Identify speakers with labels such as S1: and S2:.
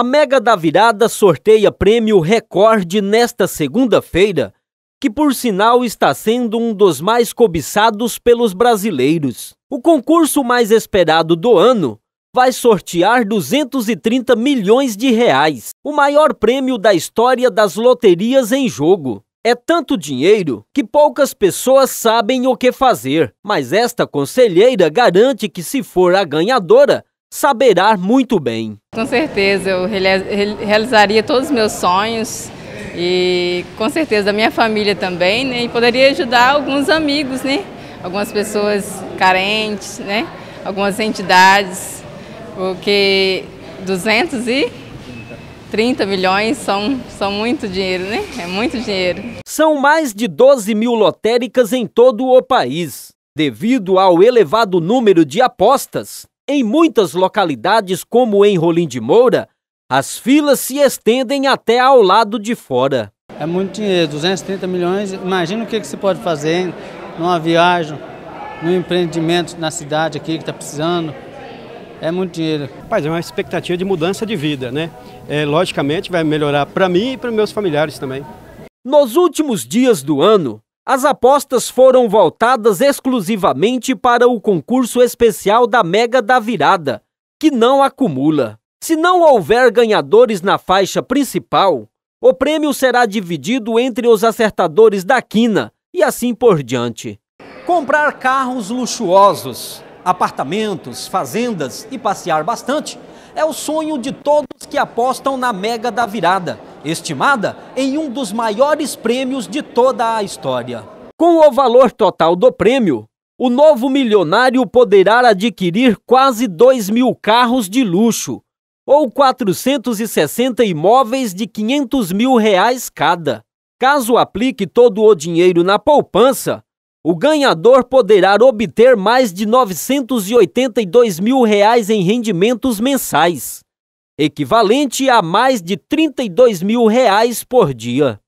S1: A Mega da Virada sorteia prêmio recorde nesta segunda-feira, que por sinal está sendo um dos mais cobiçados pelos brasileiros. O concurso mais esperado do ano vai sortear 230 milhões de reais, o maior prêmio da história das loterias em jogo. É tanto dinheiro que poucas pessoas sabem o que fazer, mas esta conselheira garante que, se for a ganhadora, saberá muito bem.
S2: Com certeza, eu realizaria todos os meus sonhos e com certeza da minha família também, né? E poderia ajudar alguns amigos, né? Algumas pessoas carentes, né? Algumas entidades, porque 230 milhões são, são muito dinheiro, né? É muito dinheiro.
S1: São mais de 12 mil lotéricas em todo o país. Devido ao elevado número de apostas, em muitas localidades, como em Rolim de Moura, as filas se estendem até ao lado de fora. É muito dinheiro, 230 milhões. Imagina o que, você se pode fazer numa viagem, num empreendimento na cidade aqui que está precisando. É muito dinheiro. Rapaz, é uma expectativa de mudança de vida, né? É, logicamente vai melhorar para mim e para meus familiares também. Nos últimos dias do ano, as apostas foram voltadas exclusivamente para o concurso especial da Mega da Virada, que não acumula. Se não houver ganhadores na faixa principal, o prêmio será dividido entre os acertadores da quina e assim por diante. Comprar carros luxuosos, apartamentos, fazendas e passear bastante é o sonho de todos que apostam na Mega da Virada estimada em um dos maiores prêmios de toda a história. Com o valor total do prêmio, o novo milionário poderá adquirir quase 2 mil carros de luxo, ou 460 imóveis de 500 mil reais cada. Caso aplique todo o dinheiro na poupança, o ganhador poderá obter mais de 982 mil reais em rendimentos mensais equivalente a mais de 32 mil reais por dia.